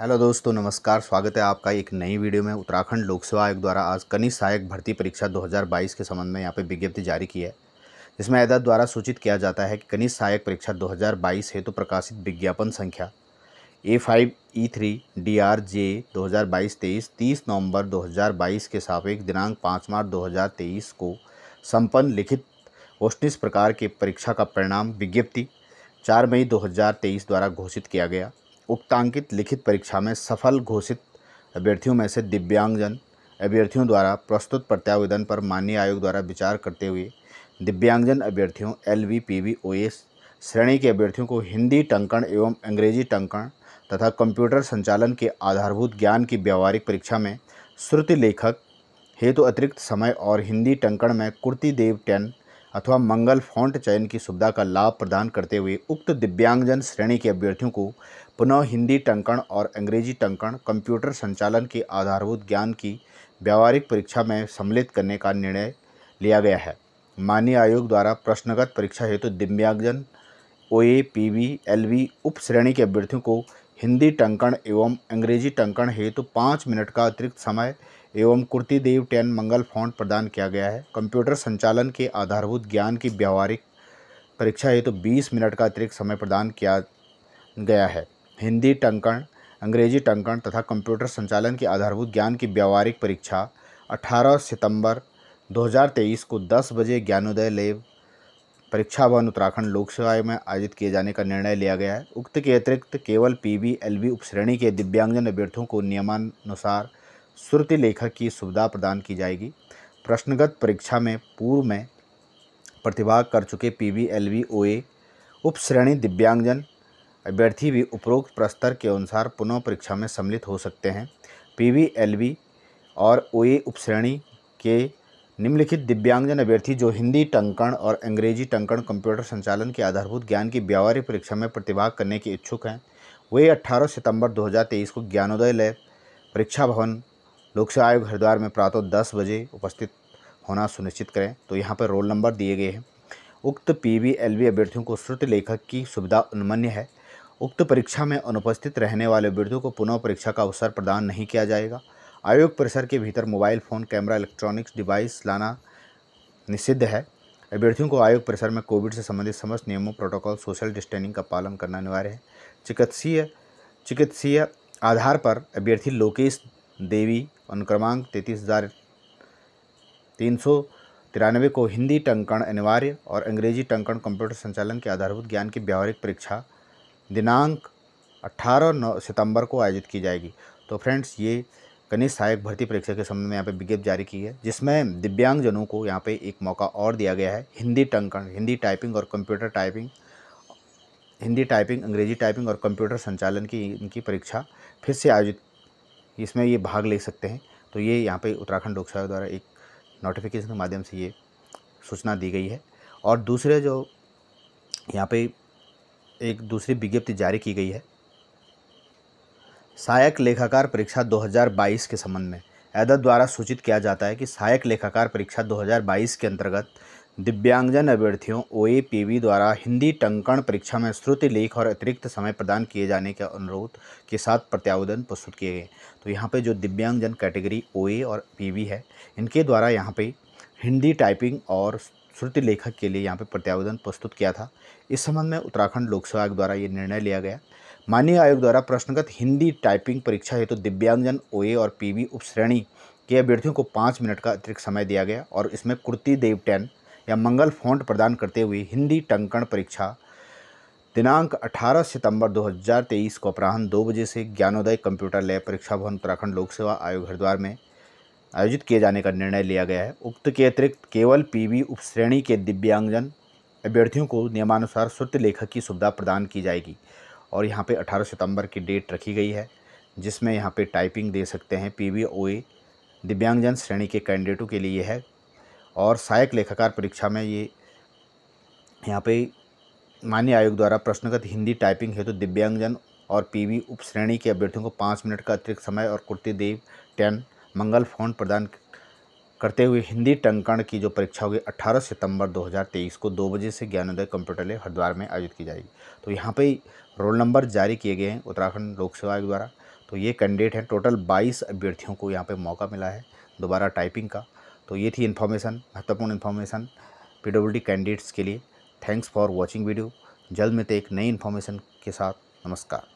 hello दोस्तों नमस्कार स्वागत है आपका एक नई वीडियो में उत्तराखंड लोक सेवा आयोग द्वारा आज कनी सहायक भर्ती परीक्षा 2022 के संबंध में यहाँ पे विज्ञप्ति जारी की है जिसमें ऐदा द्वारा सूचित किया जाता है कि कनिष्ठ सहायक परीक्षा 2022 हेतु तो प्रकाशित विज्ञापन संख्या A five E three D R J दो हज़ार बाईस तेईस तीस दो हज़ार बाईस के सापेक्ष दिनांक पाँच मार्च दो हज़ार तेईस को संपन्न लिखित ओष्टिस प्रकार के परीक्षा का परिणाम विज्ञप्ति चार मई दो हज़ार तेईस द्वारा घोषित किया गया उक्तांकित लिखित परीक्षा में सफल घोषित अभ्यर्थियों में से दिव्यांगजन अभ्यर्थियों द्वारा प्रस्तुत प्रत्यावेदन पर माननीय आयोग द्वारा विचार करते हुए दिव्यांगजन अभ्यर्थियों L V P V O S श्रेणी के अभ्यर्थियों को हिंदी टंकण एवं अंग्रेजी टंकण तथा कंप्यूटर संचालन के आधारभूत ज्ञान की व्यावहारिक परीक्षा में श्रुति लेखक हेतु तो अतिरिक्त समय और हिंदी टंकण में कुर्ती देव टेन अथवा मंगल फॉन्ट चयन की सुविधा का लाभ प्रदान करते हुए उक्त दिव्यांगजन श्रेणी के अभ्यर्थियों को पुनः हिंदी टंकण और अंग्रेजी टंकण कंप्यूटर संचालन के आधारभूत ज्ञान की व्यावहारिक परीक्षा में सम्मिलित करने का निर्णय लिया गया है माननीय आयोग द्वारा प्रश्नगत परीक्षा हेतु तो दिव्यांगजन O A P V L V उप श्रेणी के अभ्यर्थियों को हिंदी टंकण एवं अंग्रेजी टंकण हेतु तो पाँच मिनट का अतिरिक्त समय एवं देव टेन मंगल फॉन्ट प्रदान किया गया है कंप्यूटर संचालन के आधारभूत ज्ञान की व्यावहारिक परीक्षा हेतु तो 20 मिनट का अतिरिक्त समय प्रदान किया गया है हिंदी टंकण अंग्रेजी टंकण तथा कंप्यूटर संचालन के आधारभूत ज्ञान की व्यावहारिक परीक्षा 18 सितंबर 2023 को 10 बजे ज्ञानोदय लेव परीक्षा भवन उत्तराखंड लोक सेवा में आयोजित किए जाने का निर्णय लिया गया है उक्त के अतिरिक्त केवल पी बी एल बी उपश्रेणी के दिव्यांगजन अभ्यर्थियों को नियमानुसार श्रुति लेखक की सुविधा प्रदान की जाएगी प्रश्नगत परीक्षा में पूर्व में प्रतिभाग कर चुके P V L V O A उप श्रेणी दिव्यांगजन अभ्यर्थी भी उपरोक्त प्रस्तर के अनुसार पुनः परीक्षा में सम्मिलित हो सकते हैं पी वी एल वी और ओ ए उप श्रेणी के निम्नलिखित दिव्यांगजन अभ्यर्थी जो हिंदी टंकण और अंग्रेजी टंकण कंप्यूटर संचालन के आधारभूत ज्ञान की व्यावहारिक परीक्षा में प्रतिभाग करने के इच्छुक हैं वे 18 सितंबर 2023 को ज्ञानोदय लैब परीक्षा भवन लोक सेवा आयोग हरिद्वार में प्रातः दस बजे उपस्थित होना सुनिश्चित करें तो यहाँ पर रोल नंबर दिए गए हैं उक्त पी वी एल वी अभ्यर्थियों को श्रुत लेखक की सुविधा अनुमन्य है उक्त परीक्षा में अनुपस्थित रहने वाले अभ्यर्थियों को पुनः परीक्षा का अवसर प्रदान नहीं किया जाएगा आयोग परिसर के भीतर mobile phone camera electronics device लाना निषिद्ध है अभ्यर्थियों को आयोग परिसर में कोविड से संबंधित समस्त नियमों प्रोटोकॉल सोशल डिस्टेंसिंग का पालन करना अनिवार्य है चिकित्सीय चिकित्सीय आधार पर अभ्यर्थी लोकेश देवी अनुक्रमांक तैंतीस हज़ार तीन सौ तिरानवे को हिंदी टंकण अनिवार्य और अंग्रेजी टंकण कंप्यूटर संचालन के आधारभूत ज्ञान की व्यावहारिक परीक्षा दिनांक 18 नौ सितंबर को आयोजित की जाएगी तो फ्रेंड्स ये कनिष्ठ सहायक भर्ती परीक्षा के संबंध में यहाँ पे विज्ञप्ति जारी की है जिसमें दिव्यांगजनों को यहाँ पे एक मौका और दिया गया है हिंदी टंकण हिंदी टाइपिंग और कंप्यूटर टाइपिंग हिंदी टाइपिंग अंग्रेजी टाइपिंग और कंप्यूटर संचालन की इनकी परीक्षा फिर से आयोजित इसमें ये भाग ले सकते हैं तो ये यहाँ पे उत्तराखंड लोक सेवा द्वारा एक नोटिफिकेशन के माध्यम से ये सूचना दी गई है और दूसरे जो यहाँ पे एक दूसरी विज्ञप्ति जारी की गई है सहायक लेखाकार परीक्षा 2022 के संबंध में एदत द्वारा सूचित किया जाता है कि सहायक लेखाकार परीक्षा 2022 के अंतर्गत दिव्यांगजन अभ्यर्थियों ओ द्वारा हिंदी टंकण परीक्षा में श्रुति लेख और अतिरिक्त समय प्रदान किए जाने के अनुरोध के साथ प्रत्यावेदन प्रस्तुत किए गए तो यहाँ पे जो दिव्यांगजन कैटेगरी ओ और पी है इनके द्वारा यहाँ पे हिंदी टाइपिंग और श्रुति लेखक के लिए यहाँ पे प्रत्यावेदन प्रस्तुत किया था इस संबंध में उत्तराखंड लोक सेवा आयोग द्वारा ये निर्णय लिया गया माननीय आयोग द्वारा प्रश्नगत हिंदी टाइपिंग परीक्षा हेतु दिव्यांगजन ओ और पी उपश्रेणी के अभ्यर्थियों को पाँच मिनट का अतिरिक्त समय दिया गया और इसमें कुर्ती देवटैन या मंगल फॉन्ट प्रदान करते हुए हिंदी टंकण परीक्षा दिनांक 18 सितंबर 2023 को अपराह्न दो बजे से ज्ञानोदय कंप्यूटर लैब परीक्षा भवन उत्तराखंड लोक सेवा आयोग हरिद्वार में आयोजित किए जाने का निर्णय लिया गया है उक्त के अतिरिक्त केवल पीवी उपश्रेणी के दिव्यांगजन अभ्यर्थियों को नियमानुसार श्रुत लेखक की सुविधा प्रदान की जाएगी और यहाँ पर अठारह सितम्बर की डेट रखी गई है जिसमें यहाँ पर टाइपिंग दे सकते हैं पी वी दिव्यांगजन श्रेणी के कैंडिडेटों के लिए है और सहायक लेखाकार परीक्षा में ये यहाँ पे मान्य आयोग द्वारा प्रश्नगत हिंदी टाइपिंग हेतु तो दिव्यांगजन और पीवी वी उपश्रेणी के अभ्यर्थियों को पाँच मिनट का अतिरिक्त समय और कुर्ती देव टेन मंगल फोन प्रदान करते हुए हिंदी टंकण की जो परीक्षा होगी 18 सितंबर 2023 को दो बजे से ज्ञानोदय कंप्यूटर ले हरिद्वार में आयोजित की जाएगी तो यहाँ पे रोल नंबर जारी किए गए हैं उत्तराखंड लोक सेवा आयोग द्वारा तो ये कैंडिडेट हैं टोटल 22 अभ्यर्थियों को यहाँ पे मौका मिला है दोबारा टाइपिंग का तो ये थी इन्फॉर्मेशन महत्वपूर्ण इन्फॉर्मेशन पी कैंडिडेट्स के लिए थैंक्स फॉर वॉचिंग वीडियो जल्द मिलते एक नई इन्फॉर्मेशन के साथ नमस्कार